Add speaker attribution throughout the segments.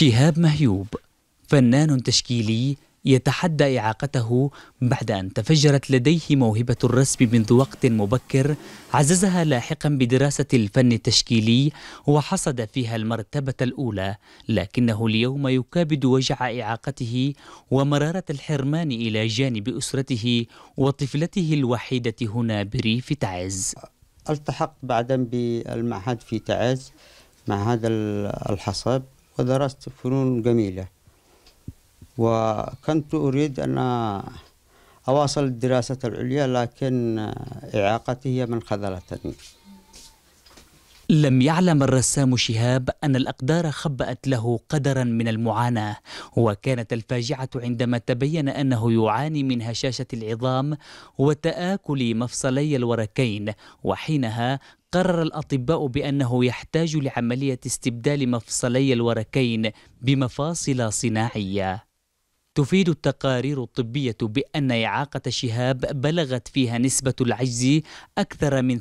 Speaker 1: شهاب مهيوب فنان تشكيلي يتحدى إعاقته بعد أن تفجرت لديه موهبة الرسم منذ وقت مبكر عززها لاحقا بدراسة الفن التشكيلي وحصد فيها المرتبة الأولى لكنه اليوم يكابد وجع إعاقته ومرارة الحرمان إلى جانب أسرته وطفلته الوحيدة
Speaker 2: هنا بريف تعز التحقت بعدا بالمعهد في تعز مع هذا الحصب ودرست فنون جميلة وكنت أريد أن أواصل الدراسة العليا لكن إعاقتي هي من خذلتني
Speaker 1: لم يعلم الرسام شهاب أن الأقدار خبأت له قدرا من المعاناة وكانت الفاجعة عندما تبين أنه يعاني من هشاشة العظام وتآكل مفصلي الوركين وحينها قرر الأطباء بأنه يحتاج لعملية استبدال مفصلي الوركين بمفاصل صناعية تفيد التقارير الطبية بأن إعاقة شهاب بلغت فيها نسبة العجز أكثر من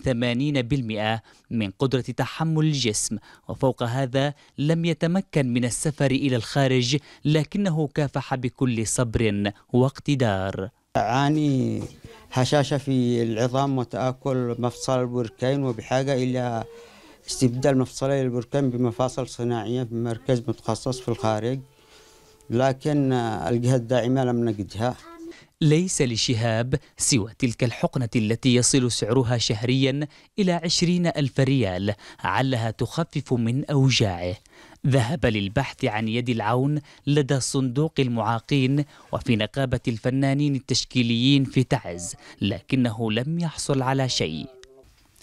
Speaker 1: 80% من قدرة تحمل الجسم وفوق هذا لم يتمكن من السفر إلى الخارج لكنه كافح
Speaker 2: بكل صبر واقتدار أعاني هشاشة في العظام وتآكل مفصل البركين وبحاجة إلى استبدال مفصلي البركين بمفاصل صناعية بمركز متخصص في الخارج لكن الجهة الداعمة لم نجدها ليس لشهاب سوى تلك الحقنة التي
Speaker 1: يصل سعرها شهريا إلى عشرين ألف ريال علها تخفف من أوجاعه ذهب للبحث عن يد العون لدى صندوق المعاقين وفي نقابة الفنانين التشكيليين في تعز لكنه لم يحصل على شيء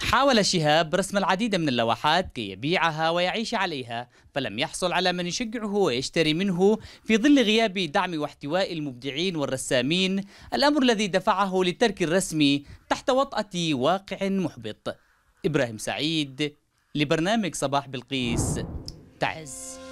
Speaker 1: حاول شهاب رسم العديد من اللوحات كي يبيعها ويعيش عليها فلم يحصل على من يشجعه ويشتري منه في ظل غياب دعم واحتواء المبدعين والرسامين الأمر الذي دفعه لترك الرسم تحت وطأة واقع محبط إبراهيم سعيد لبرنامج صباح بلقيس
Speaker 2: تعز